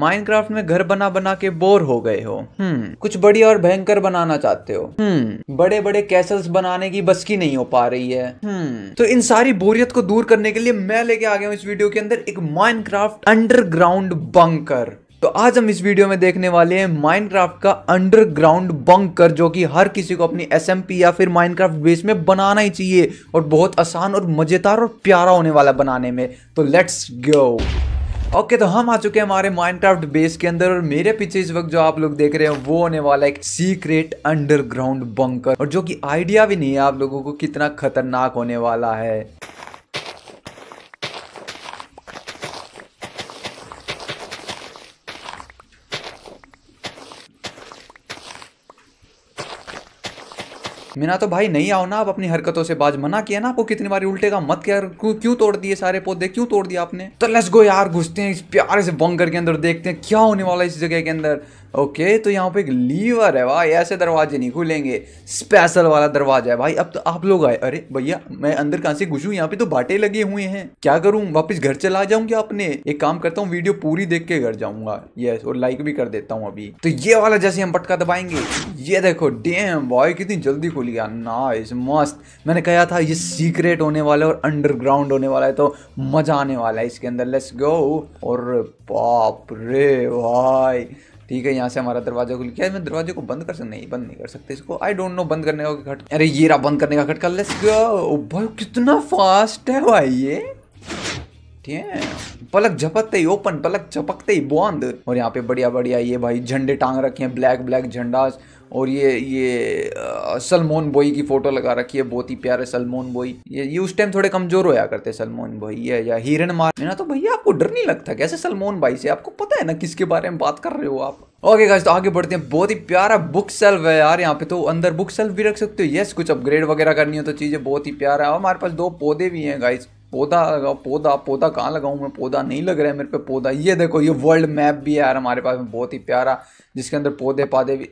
Minecraft में घर बना बना के बोर हो गए हो हम्म कुछ बड़ी और भयंकर बनाना चाहते हो हम्म बड़े बड़े कैसल्स बनाने की बस की नहीं हो पा रही है हम्म तो इन सारी बोरियत को दूर करने के लिए मैं लेके आ गया हूँ इस वीडियो के अंदर एक माइनक्राफ्ट अंडरग्राउंड बंकर तो आज हम इस वीडियो में देखने वाले हैं माइनक्राफ्ट का अंडरग्राउंड बंकर जो कि हर किसी को अपनी एस या फिर माइनक्राफ्ट बेस में बनाना ही चाहिए और बहुत आसान और मजेदार और प्यारा होने वाला बनाने में तो लेट्स गो ओके okay, तो हम आ चुके हैं हमारे माइनक्राफ्ट बेस के अंदर और मेरे पीछे इस वक्त जो आप लोग देख रहे हैं वो होने वाला एक सीक्रेट अंडरग्राउंड बंकर और जो कि आइडिया भी नहीं है आप लोगों को कितना खतरनाक होने वाला है मीना तो भाई नहीं आओ ना आप अपनी हरकतों से बाज मना किया ना आपको कितनी बार उल्टेगा मत क्या क्यों तोड़ दिए सारे पौधे क्यों तोड़ दिया आपने तो लेट्स गो यार घुसते हैं इस प्यारे से बंकर के अंदर देखते हैं क्या होने वाला है इस जगह के अंदर ओके okay, तो यहाँ पे एक लीवर है भाई ऐसे दरवाजे नहीं खुलेंगे स्पेशल वाला दरवाजा है भाई अब तो आप लोग आए अरे भैया मैं अंदर कहाँ से घुसू यहाँ पे तो बाटे लगे हुए हैं क्या करूँ वापस घर चला जाऊँ क्या अपने एक काम करता हूँ वीडियो पूरी देख के घर जाऊंगा यस और लाइक भी कर देता हूँ अभी तो ये वाला जैसे हम पटका दबाएंगे ये देखो डेम भाई कितनी जल्दी खुली लिया नाइस मस्त मैंने कहा था ये सीक्रेट होने वाला है और अंडरग्राउंड होने वाला है तो मज़ा आने वाला है इसके अंदर लेट्स गो और बाप रे भाई ठीक है यहाँ से हमारा दरवाजा खुल गया मैं दरवाजे को बंद कर सकता नहीं बंद नहीं कर सकते इसको आई डोंट नो बंद करने का खट अरे ये रहा बंद करने का खट कर लेट्स गो भाई कितना फास्ट है भाई ये पलक झपकते ही ओपन पलक झपकते ही बंद और यहाँ पे बढ़िया बढ़िया ये भाई झंडे टांग रखे हैं ब्लैक ब्लैक झंडा और ये ये सलमोन बोई की फ़ोटो लगा रखी है बहुत ही प्यारे सलमोन बोई ये ये उस टाइम थोड़े कमज़ोर होया करते सलमोन भाई ये या हिरन मार ना तो भैया आपको डर नहीं लगता कैसे सलमोन भाई से आपको पता है ना किसके बारे में बात कर रहे हो आप ओके okay तो आगे बढ़ते हैं बहुत ही प्यारा बुक सेल्फ है यार यहाँ पे तो अंदर बुक सेल्फ भी रख सकते हो यस कुछ अपग्रेड वगैरह करनी हो तो चीज़ें बहुत ही प्यारा है हमारे पास दो पौधे भी हैं गाइस पौधा लगाओ पौधा पौधा कहाँ लगाऊ मैं पौधा नहीं लग रहा है मेरे पे पौधा ये देखो ये वर्ल्ड मैप भी है यार हमारे पास में बहुत ही प्यारा जिसके अंदर पौधे पौधे भी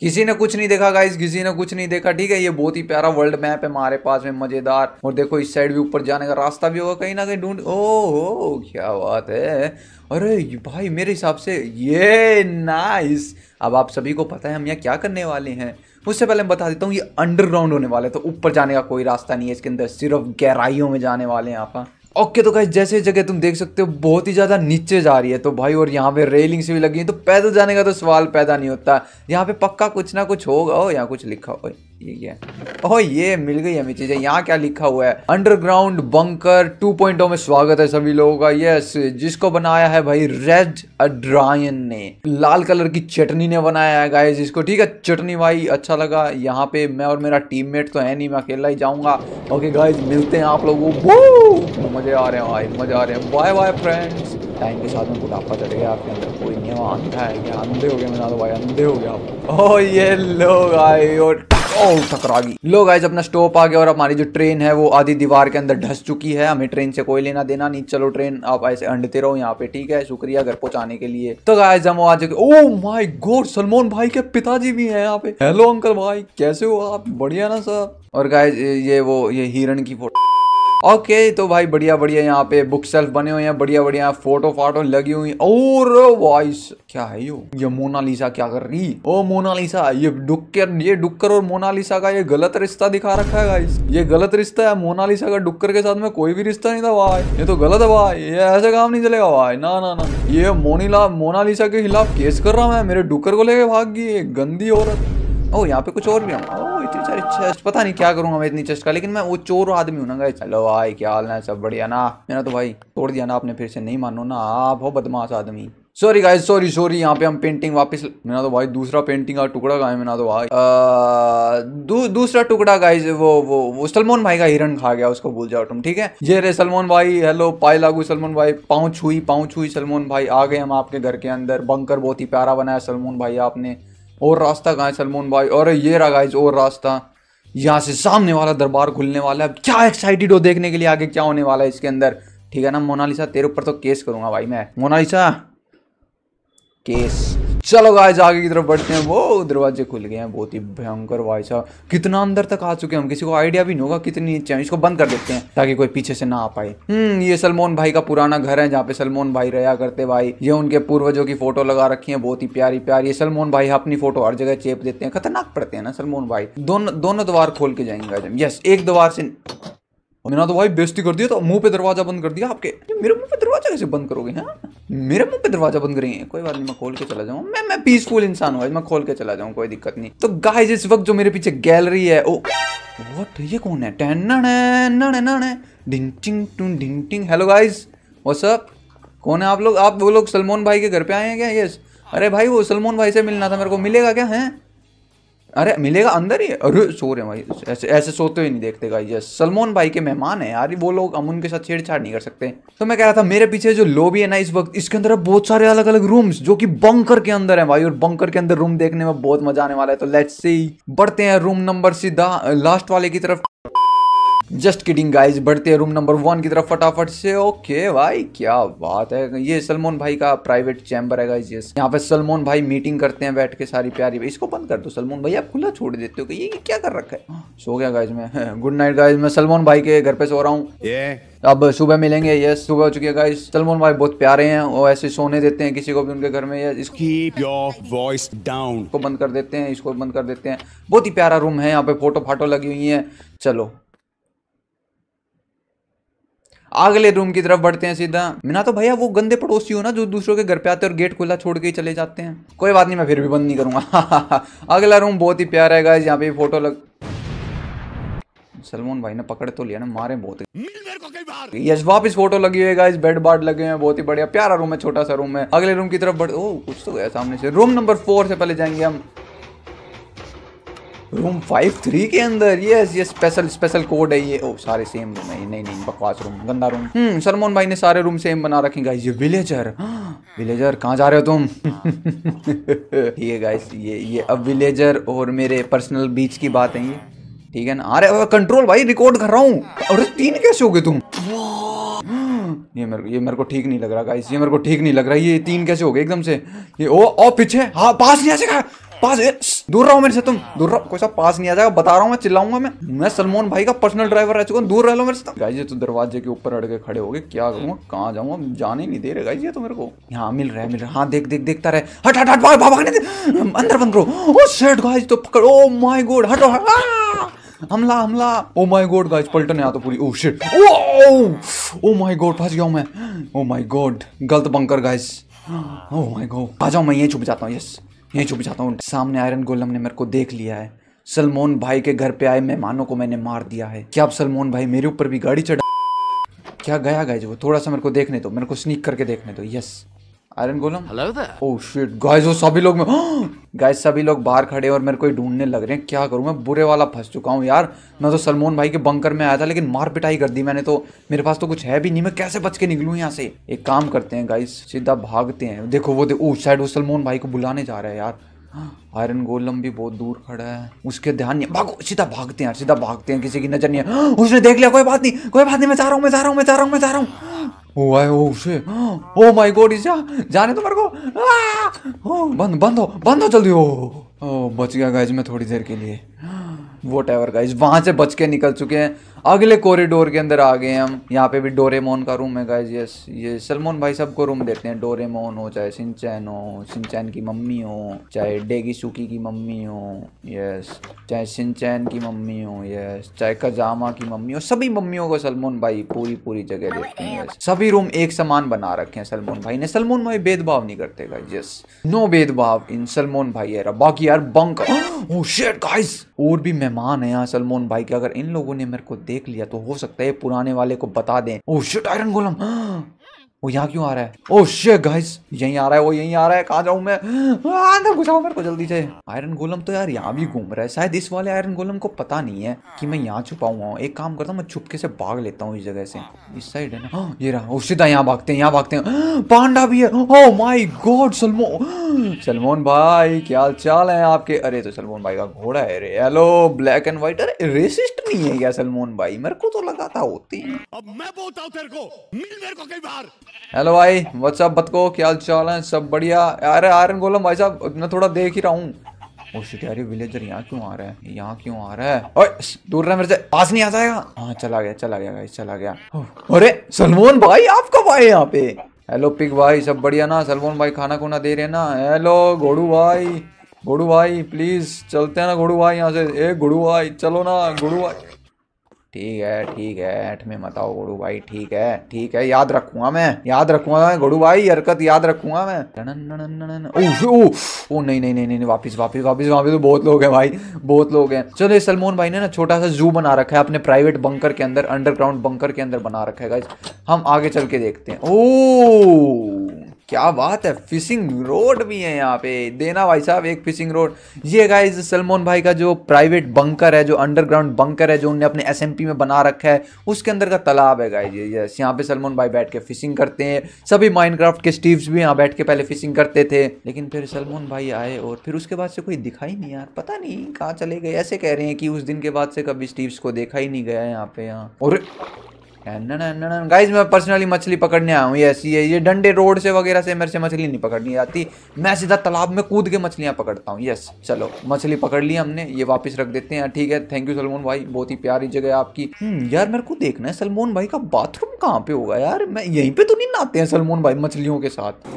किसी ने कुछ नहीं देखा गाइस किसी ने कुछ नहीं देखा ठीक है ये बहुत ही प्यारा वर्ल्ड मैप है हमारे पास में मजेदार और देखो इस साइड भी ऊपर जाने का रास्ता भी होगा कहीं ना कहीं ढूंढ ओ क्या बात है अरे भाई मेरे हिसाब से ये नाइस अब आप सभी को पता है हम यहाँ क्या करने वाले हैं उससे पहले मैं बता देता हूँ ये अंडरग्राउंड होने वाले तो ऊपर जाने का कोई रास्ता नहीं है इसके अंदर सिर्फ गहराइयों में जाने वाले हैं आप हाँ। ओके तो गाइस जैसे जगह तुम देख सकते हो बहुत ही ज़्यादा नीचे जा रही है तो भाई और यहाँ पे रेलिंग से भी लगी है तो पैदल जाने का तो सवाल पैदा नहीं होता यहाँ पे पक्का कुछ ना कुछ होगा हो यहाँ कुछ लिखा हो ये क्या ओह ये मिल गई हमें चीजें यहाँ क्या लिखा हुआ है अंडरग्राउंड बंकर 2.0 में स्वागत है सभी लोगों का यस जिसको बनाया है भाई रेड अड्रायन ने लाल कलर की चटनी ने बनाया है गाइस इसको ठीक है चटनी भाई अच्छा लगा यहाँ पे मैं और मेरा टीममेट तो है नहीं मैं अकेला ही जाऊंगा ओके गाइज मिलते हैं आप लोग को मजे आ रहे हैं भाई मजे आ रहे हैं बाय बाय फ्रेंड्स टाइम के साथ में बुढ़ापा चढ़ गया आपके अंदर कोई नहीं है अंधा है क्या अंधे हो गया मेरा तो भाई अंधे हो गया आप ओ ये लोग आए और और टकरा गई लो गाइज अपना स्टॉप आ गया और हमारी जो ट्रेन है वो आधी दीवार के अंदर ढस चुकी है हमें ट्रेन से कोई लेना देना नहीं चलो ट्रेन आप ऐसे अंडते रहो यहाँ पे ठीक है शुक्रिया घर पहुंचाने के लिए तो गाइज हम आज ओ माई गोड सलमान भाई के पिताजी भी है यहाँ पे हेलो अंकल भाई कैसे हो आप बढ़िया ना सर और गाय ये वो ये हिरण की फोटो ओके तो भाई बढ़िया बढ़िया यहाँ पे बुक सेल्फ बने हुए हैं बढ़िया बढ़िया फोटो फाटो लगी हुई और वॉइस क्या है यो ये मोनालिसा क्या कर रही ओ मोनालिसा ये डुक्कर ये डुक्कर और मोनालिसा का ये गलत रिश्ता दिखा रखा है गाइस ये गलत रिश्ता है मोनालिसा का डुक्कर के साथ में कोई भी रिश्ता नहीं था भाई ये तो गलत है भाई ये ऐसे काम नहीं चलेगा भाई ना ना ना ये मोनीला मोनालिसा के खिलाफ केस कर रहा मैं मेरे डुक्कर को लेके भाग गई गंदी औरत ओ यहाँ पे कुछ और भी है चेस्ट पता नहीं क्या करूंगा मैं इतनी चेस्ट का लेकिन मैं वो चोर आदमी हूँ ना गाइस हेलो भाई क्या हाल है सब बढ़िया ना मेरा तो भाई तोड़ दिया ना आपने फिर से नहीं मानो ना आप हो बदमाश आदमी सॉरी गाइस सॉरी सॉरी यहाँ पे हम पेंटिंग वापस मेरा तो भाई दूसरा पेंटिंग का टुकड़ा गाय मेरा तो भाई आ, दू, दूसरा टुकड़ा गाइस वो वो वो सलमान भाई का हिरन खा गया उसको भूल जाओ तुम ठीक है ये रे सलमान भाई हेलो पाई लागू सलमान भाई पाउच छुई पाउच छुई सलमान भाई आ गए हम आपके घर के अंदर बंकर बहुत ही प्यारा बनाया सलमान भाई आपने और रास्ता कहाँ है सलमान भाई और ये रहा गाइज और रास्ता यहाँ से सामने वाला दरबार खुलने वाला है क्या एक्साइटेड हो देखने के लिए आगे क्या होने वाला है इसके अंदर ठीक है ना मोनालिसा तेरे ऊपर तो केस करूंगा भाई मैं मोनालिसा केस चलो गाइस आगे की तरफ बढ़ते हैं वो दरवाजे खुल गए हैं बहुत ही भयंकर वाइस कितना अंदर तक आ चुके हैं हम किसी को आइडिया भी नहीं होगा कितनी नीचे इसको बंद कर देते हैं ताकि कोई पीछे से ना आ पाए हम्म ये सलमान भाई का पुराना घर है जहाँ पे सलमोन भाई रहा करते भाई ये उनके पूर्वजों की फोटो लगा रखी है बहुत ही प्यारी प्यारी सलमोन भाई अपनी फोटो हर जगह चेप देते हैं खतरनाक पड़ते हैं ना सलमोन भाई दोनों दोनों द्वार खोल के जाएंगे यस एक द्वार से मैंने तो भाई बेस्ती कर दिया तो मुंह पे दरवाजा बंद कर दिया आपके मेरे मुंह पे दरवाजा कैसे बंद करोगे हाँ मेरे मुंह पे दरवाजा बंद करेंगे कोई बात नहीं मैं खोल के चला जाऊँ मैं मैं पीसफुल इंसान हूँ मैं खोल के चला जाऊँ कोई दिक्कत नहीं तो गाइज इस वक्त जो मेरे पीछे गैलरी है ओ वट ये कौन है डिंग टिंग टू डिंग हेलो गाइज व्हाट्सअप कौन है आप लोग आप वो लोग सलमान भाई के घर पे आए हैं क्या यस अरे भाई वो सलमान भाई से मिलना था मेरे को मिलेगा क्या है अरे मिलेगा अंदर ही अरे सो रहे भाई ऐसे ऐसे सोते हुए नहीं देखते गाई यस सलमान भाई के मेहमान है यार वो लोग अमन के साथ छेड़छाड़ नहीं कर सकते तो मैं कह रहा था मेरे पीछे जो लोबी है ना इस वक्त इसके अंदर बहुत सारे अलग अलग रूम्स जो कि बंकर के अंदर है भाई और बंकर के अंदर रूम देखने में बहुत मजा आने वाला है तो लेट्स सी बढ़ते हैं रूम नंबर सीधा लास्ट वाले की तरफ जस्ट किडिंग गाइस बढ़ते हैं रूम नंबर वन की तरफ फटाफट से ओके भाई क्या बात है ये सलमोन भाई का प्राइवेट चैम्बर है गाइस यस यहाँ पे सलमान भाई मीटिंग करते हैं बैठ के सारी प्यारी भाई इसको बंद कर दो सलमोन भाई आप खुला छोड़ देते हो कि ये क्या कर रखा है सो गया गाइज मैं गुड नाइट गाइज मैं सलमोन भाई के घर पे सो रहा हूँ अब सुबह मिलेंगे यस सुबह हो चुकी है गाइस सलमान भाई बहुत प्यारे हैं वो ऐसे सोने देते हैं किसी को भी उनके घर में yes keep your voice down को बंद कर देते हैं इसको बंद कर देते हैं बहुत ही प्यारा रूम है यहाँ पे फोटो फाटो लगी हुई है चलो अगले रूम की तरफ बढ़ते हैं सीधा मिना तो भैया वो गंदे पड़ोसी हो ना जो दूसरों के घर पे आते और गेट खुला छोड़ के चले जाते हैं कोई बात नहीं मैं फिर भी बंद नहीं करूंगा अगला रूम बहुत ही प्यारा है यहाँ पे फोटो लग सलमान भाई ने पकड़ तो लिया ना मारे बहुत यश वापिस फोटो लगी हुई है बेड बाट लगे हैं बहुत ही बढ़िया प्यारा रूम है छोटा सा रूम है अगले रूम की तरफ बढ़ ओ कुछ तो गया सामने से रूम नंबर फोर से पहले जाएंगे हम रूम फाइव थ्री के अंदर ये ये स्पेशल स्पेशल कोड है ये ओ सारे सेम रूम है नहीं नहीं बकवास रूम गंदा रूम हम्म सरमोन भाई ने सारे रूम सेम बना रखे गाइस ये विलेजर विलेजर कहाँ जा रहे हो तुम ये गाइस ये ये अब विलेजर और मेरे पर्सनल बीच की बात है ये ठीक है ना अरे कंट्रोल भाई रिकॉर्ड कर रहा हूँ अरे तीन कैसे हो गए तुम ये मेरे को ये मेरे को ठीक नहीं लग रहा गाइस ये मेरे को ठीक नहीं लग रहा ये तीन कैसे हो गए एकदम से ये ओ ओ पीछे हाँ पास नहीं आ सका पास दूर रहो मेरे से तुम दूर रहो कोई सा पास नहीं आ जाएगा बता रहा हूँ मैं चिल्लाऊंगा मैं मैं सलमान भाई का पर्सनल ड्राइवर रह चुका हूँ दूर रह लो मेरे से गाइज ये तो दरवाजे के ऊपर अड़के खड़े हो गए क्या करूंगा कहाँ जाऊंगा जाने नहीं दे रहे गाइज तो मेरे को यहाँ मिल रहा है मिल रहा है हाँ देख देख देखता रहे हट हट हट भाग दे अंदर बंद करो ओ सेठ गाइज तो पकड़ो ओ माय गॉड हटो हट हमला हमला ओ माय गॉड गाइस पलटने तो पूरी oh shit oh my god फंस गया मैं ओ माय गॉड गलत bunker guys oh my god आ जाओ मैं यहीं छुप जाता हूँ यस यहीं छुप जाता हूँ सामने आयरन गोलम ने मेरे को देख लिया है सलमोन भाई के घर पे आए मेहमानों को मैंने मार दिया है क्या अब सलमोन भाई मेरे ऊपर भी गाड़ी चढ़ा क्या गया गए जो थोड़ा सा मेरे को देखने दो मेरे को स्नीक करके देखने दो yes iron golem hello oh shit guys वो सभी लोग में गाइस सभी लोग बाहर खड़े और मेरे को ढूंढने लग रहे हैं क्या करूं मैं बुरे वाला फंस चुका हूं यार मैं तो सलमोन भाई के बंकर में आया था लेकिन मार पिटाई कर दी मैंने तो मेरे पास तो कुछ है भी नहीं मैं कैसे बच के निकलूं यहाँ से एक काम करते हैं गाइस सीधा भागते हैं देखो वो देखो शायद वो सलमोन भाई को बुलाने जा रहे हैं यार आयरन गोलम भी बहुत दूर खड़ा है उसके ध्यान नहीं भागो सीधा भागते हैं सीधा भागते हैं किसी की नजर नहीं है उसने देख लिया कोई बात नहीं कोई बात नहीं मैं जा रहा हूँ मैं जा रहा हूँ मैं जा रहा हूँ मैं जा रहा हूँ ओ आए ओ उसे ओ माय गॉड इस जाने तो मेरे को बंद बंद हो बंद हो जल्दी हो ओ बच गया गाइज मैं थोड़ी देर के लिए वो एवर गाइज वहां से बच के निकल चुके हैं अगले कॉरिडोर के अंदर आ गए हम यहाँ पे भी डोरेमोन का रूम है गाइज यस ये सलमोन भाई सबको रूम देते हैं डोरेमोन हो चाहे सिंचैन हो सिंचैन की मम्मी हो चाहे डेगी सुकी की मम्मी हो यस चाहे सिंचैन की मम्मी हो यस चाहे कजामा की मम्मी हो सभी मम्मियों को सलमोन भाई पूरी पूरी जगह देते हैं यस सभी रूम एक समान बना रखे हैं सलमोन भाई ने सलमोन भाई भेदभाव नहीं करते गाइज यस नो भेदभाव इन सलमोन भाई है बाकी यार बंक ओह गाइस और भी मेहमान है यहाँ सलमोन भाई के अगर इन लोगों ने मेरे को दे देख लिया तो हो सकता है पुराने वाले को बता दें ओह शिट आयरन गोलम वो यहाँ क्यों आ रहा है ओ शे गाइस यहीं आ रहा है वो यहीं आ रहा है कहा जाऊं मैं हाँ, अंदर घुसाओ मेरे को जल्दी से आयरन गोलम तो यार यहाँ भी घूम रहा है शायद इस वाले आयरन गोलम को पता नहीं है कि मैं यहाँ छुपाऊँ एक काम करता हूँ मैं छुपके से भाग लेता हूँ इस जगह से इस साइड है ना हाँ, ये रहा ओ oh, सीधा यहाँ भागते हैं यहाँ भागते हैं पांडा भी है ओ माई गॉड सलमो सलमोन भाई क्या चाल है आपके अरे तो सलमोन भाई का घोड़ा है हेलो ब्लैक एंड व्हाइट अरे रेसिस्ट नहीं है क्या सलमोन भाई मेरे को तो लगा था होती है अब मैं बोलता हूँ तेरे को मिल मेरे को कई बार हेलो भाई व्हाट्सअप बतको क्या हाल चाल है सब बढ़िया अरे आयरन गोलम भाई साहब मैं थोड़ा देख ही रहा हूँ oh यार ये विलेजर यहाँ क्यों आ रहा है यहाँ क्यों आ रहा है ओए दूर रहा मेरे से पास नहीं आ जाएगा हाँ चला गया चला गया भाई चला गया oh, अरे सलमोन भाई आप कब आए यहाँ पे हेलो पिक भाई सब बढ़िया ना सलमोन भाई खाना खुना दे रहे ना हेलो घोड़ू भाई घोड़ू भाई प्लीज चलते हैं ना घोड़ू भाई यहाँ से ए घोड़ू भाई चलो ना घोड़ू भाई ठीक है ठीक है ऐठ में मत आओ गोड़ू भाई ठीक है ठीक है याद रखूंगा मैं याद रखूंगा मैं गोड़ू भाई हरकत याद रखूंगा मैं ओ ओ नहीं नहीं नहीं नहीं वापिस वापिस वापिस वहां पे तो बहुत लोग हैं भाई बहुत लोग हैं चलो ये सलमोन भाई ने ना छोटा सा जू बना रखा है अपने प्राइवेट बंकर के अंदर अंडरग्राउंड बंकर के अंदर बना रखा है हम आगे चल के देखते हैं ओ क्या बात है फिशिंग रोड भी है यहाँ पे देना भाई साहब एक फिशिंग रोड ये गाइज सलमान भाई का जो प्राइवेट बंकर है जो अंडरग्राउंड बंकर है जो उनने अपने एस में बना रखा है उसके अंदर का तालाब है गाइज ये यस यहाँ पे सलमान भाई बैठ के फिशिंग करते हैं सभी माइनक्राफ्ट के स्टीव्स भी यहाँ बैठ के पहले फिशिंग करते थे लेकिन फिर सलमान भाई आए और फिर उसके बाद से कोई दिखाई नहीं यार पता नहीं कहाँ चले गए ऐसे कह रहे हैं कि उस दिन के बाद से कभी स्टीव्स को देखा ही नहीं गया यहाँ पे यहाँ और गाइस मैं पर्सनली मछली पकड़ने आया हूँ ये ऐसी है ये डंडे रोड से वगैरह से मेरे से मछली नहीं पकड़नी आती मैं सीधा तालाब में कूद के मछलियाँ पकड़ता हूँ यस चलो मछली पकड़ ली हमने ये वापस रख देते हैं ठीक है थैंक यू सलमोन भाई बहुत ही प्यारी जगह है आपकी हम्म, यार मेरे को देखना है सलमोन भाई का बाथरूम कहाँ पे होगा यार मैं यही पे तो नहीं नहाते हैं सलमोन भाई मछलियों के साथ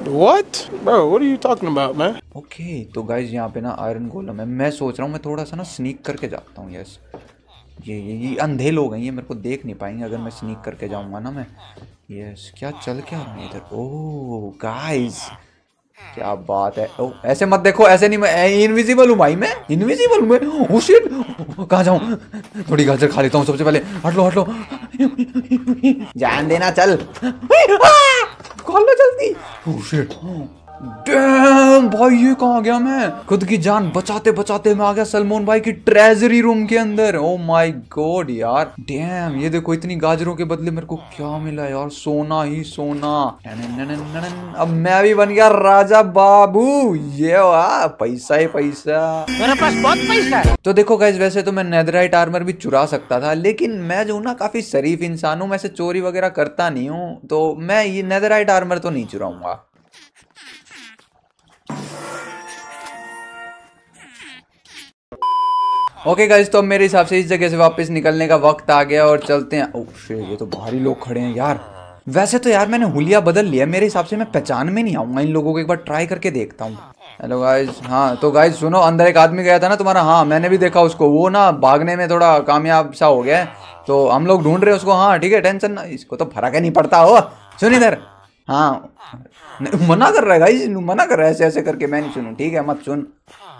ओके तो गाइज यहाँ पे ना आयरन गोलम है मैं सोच रहा हूँ मैं थोड़ा सा ना स्नीक करके जाता हूँ यस ये ये, ये अंधे लोग हैं ये मेरे को देख नहीं पाएंगे अगर मैं स्नीक करके जाऊंगा ना मैं यस क्या चल क्या रहा है इधर ओ oh, गाइस क्या बात है ओ, oh, ऐसे मत देखो ऐसे नहीं मैं इनविजिबल हूँ भाई मैं इनविजिबल हूँ मैं ओ oh, शिट कहाँ जाऊँ थोड़ी गाजर खा लेता हूँ सबसे पहले हट लो हट लो जान देना चल कॉल लो जल्दी ओ शिट डैम भाई ये कहा गया मैं खुद की जान बचाते बचाते मैं आ गया सलमोन भाई की ट्रेजरी रूम के अंदर ओ माय गॉड यार डैम ये देखो इतनी गाजरों के बदले मेरे को क्या मिला यार सोना ही सोना अब मैं भी बन गया राजा बाबू ये वाह पैसा ही पैसा मेरे पास बहुत पैसा है तो देखो गैस वैसे तो मैं नेदराइट आर्मर भी चुरा सकता था लेकिन मैं जो ना काफी शरीफ इंसान हूँ मैं से चोरी वगैरह करता नहीं हूँ तो मैं ये नेदराइट आर्मर तो नहीं चुराऊंगा ओके गाइज तो मेरे हिसाब से इस जगह से वापस निकलने का वक्त आ गया और चलते हैं ओ oh, ये तो भारी लोग खड़े हैं यार वैसे तो यार मैंने हुलिया बदल लिया मेरे हिसाब से मैं पहचान में नहीं आऊंगा इन लोगों को एक बार ट्राई करके देखता हूँ हेलो गाइज हाँ तो गाइज सुनो अंदर एक आदमी गया था ना तुम्हारा हाँ मैंने भी देखा उसको वो ना भागने में थोड़ा कामयाब सा हो गया तो हम लोग ढूंढ रहे हैं उसको हाँ ठीक है टेंशन ना इसको तो फर्क ही नहीं पड़ता हो सुन इधर हाँ मना कर रहा है गाइज मना कर रहा है ऐसे ऐसे करके मैं नहीं सुनू ठीक है मत सुन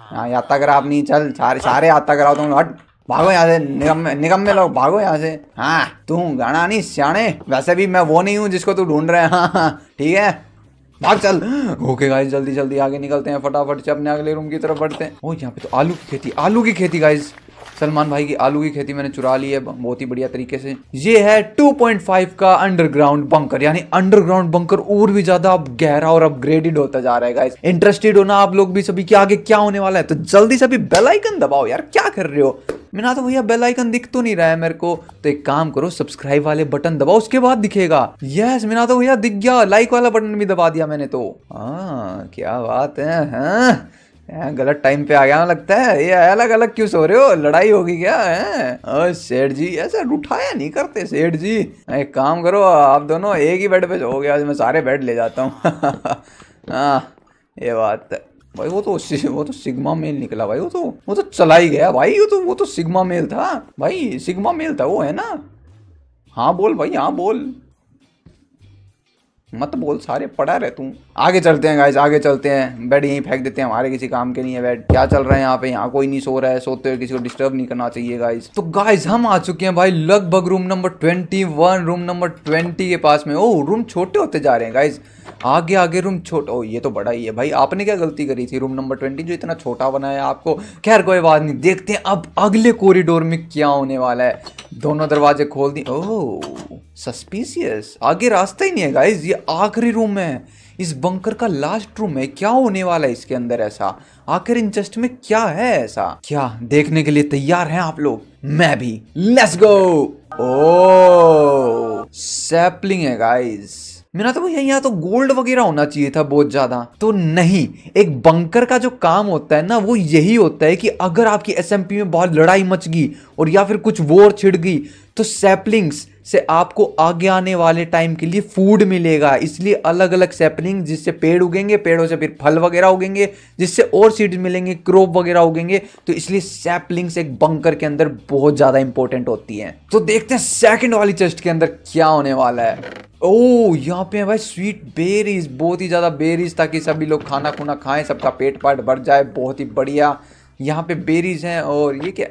हाँ यात्रा करा अपनी चल सारे सारे यात्रा कराओ तुम हट भागो यहाँ से निगम में निगम में लोग भागो यहाँ से हाँ तू गाना नहीं सियाने वैसे भी मैं वो नहीं हूँ जिसको तू ढूंढ रहे हैं हाँ हाँ ठीक है भाग चल ओके गाइस जल्दी जल्दी आगे निकलते हैं फटाफट से अपने अगले रूम की तरफ बढ़ते हैं ओ यहाँ पे तो आलू की खेती आलू की खेती गाइस सलमान भाई की आलू की खेती मैंने चुरा ली है बहुत ही बढ़िया तरीके से ये है 2.5 का अंडरग्राउंड बंकर यानी अंडरग्राउंड बंकर और भी ज्यादा अब गहरा और अपग्रेडेड होता जा रहा है इंटरेस्टेड होना आप लोग भी सभी के आगे क्या होने वाला है तो जल्दी अभी बेलाइकन दबाओ यार क्या कर रहे हो मैंने तो भैया बेल आइकन दिख तो नहीं रहा है मेरे को तो एक काम करो सब्सक्राइब वाले बटन दबाओ उसके बाद दिखेगा यस मैंने तो भैया दिख गया लाइक वाला बटन भी दबा दिया मैंने तो हाँ क्या बात है, है? हाँ। गलत टाइम पे आ गया लगता है ये अलग अलग क्यों सो रहे हो लड़ाई होगी क्या है सेठ जी ऐसा उठाया नहीं करते सेठ जी एक काम करो आप दोनों एक ही बेड पे हो गया मैं सारे बेड ले जाता हूँ हाँ, ये बात है भाई वो तो वो तो सिग्मा मेल निकला भाई वो तो वो तो चला ही गया भाई वो तो वो तो सिग्मा मेल था भाई सिग्मा मेल था वो है ना हाँ बोल भाई हाँ बोल मत बोल सारे पड़ा रहे तू आगे चलते हैं गाइज आगे चलते हैं बेड यहीं फेंक देते हैं हमारे किसी काम के नहीं है बेड क्या चल रहा है यहाँ पे यहाँ कोई नहीं सो रहा है सोते हुए किसी को डिस्टर्ब नहीं करना चाहिए गाइज तो गाइज हम आ चुके हैं भाई लगभग room number twenty one room number twenty के पास में ओ रूम छोटे होते जा रहे हैं गाइज आगे आगे रूम छोटा ओ ये तो बड़ा ही है भाई आपने क्या गलती करी थी रूम नंबर ट्वेंटी जो इतना छोटा बनाया आपको खैर कोई बात नहीं देखते हैं अब अगले कॉरिडोर में क्या होने वाला है दोनों दरवाजे खोल दिए ओह सस्पिशियस आगे रास्ता ही नहीं है गाइज ये आखिरी रूम है इस बंकर का लास्ट रूम है क्या होने वाला है इसके अंदर ऐसा आखिर इन चेस्ट में क्या है ऐसा क्या देखने के लिए तैयार हैं आप लोग मैं भी लेट्स गो ओ सैपलिंग है गाइस मेरा तो भैया यहाँ तो गोल्ड वगैरह होना चाहिए था बहुत ज़्यादा तो नहीं एक बंकर का जो काम होता है ना वो यही होता है कि अगर आपकी एस में बहुत लड़ाई मच गई और या फिर कुछ वोर छिड़ गई तो सैपलिंग्स से आपको आगे आने वाले टाइम के लिए फूड मिलेगा इसलिए अलग अलग सैपलिंग जिससे पेड़ उगेंगे पेड़ों से फिर फल वगैरह उगेंगे जिससे और सीड्स मिलेंगे क्रॉप वगैरह उगेंगे तो इसलिए सैपलिंग्स एक बंकर के अंदर बहुत ज़्यादा इंपॉर्टेंट होती है तो देखते हैं सेकंड वाली चेस्ट के अंदर क्या होने वाला है ओ यहाँ पे है भाई स्वीट बेरीज बहुत ही ज़्यादा बेरीज ताकि सभी लोग खाना खुना खाएं सबका पेट पाट भर जाए बहुत ही बढ़िया यहाँ पे बेरीज हैं और ये क्या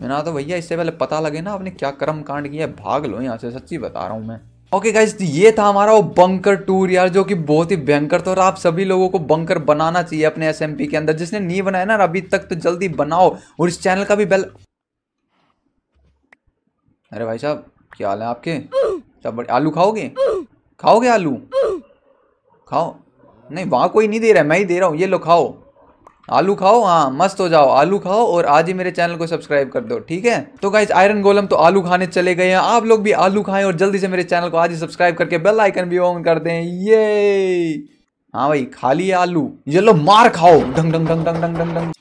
मैंने तो भैया इससे पहले पता लगे ना आपने क्या कर्म कांड किया है भाग लो यहाँ से सच्ची बता रहा हूँ मैं ओके okay गाइज तो ये था हमारा वो बंकर टूर यार जो कि बहुत ही भयंकर था और आप सभी लोगों को बंकर बनाना चाहिए अपने एस के अंदर जिसने नहीं बनाया ना अभी तक तो जल्दी बनाओ और इस चैनल का भी बेल अरे भाई साहब क्या हाल है आपके क्या बड़े आलू खाओगे खाओगे आलू खाओ नहीं वहाँ कोई नहीं दे रहा है मैं ही दे रहा हूँ ये लो खाओ आलू खाओ हाँ मस्त हो जाओ आलू खाओ और आज ही मेरे चैनल को सब्सक्राइब कर दो ठीक है तो गाइज आयरन गोलम तो आलू खाने चले गए हैं आप लोग भी आलू खाएं और जल्दी से मेरे चैनल को आज ही सब्सक्राइब करके बेल आइकन भी ऑन कर दें ये हाँ भाई खाली आलू ये लो मार खाओ ढंग ढंग ढंग ढंग ढंग ढंग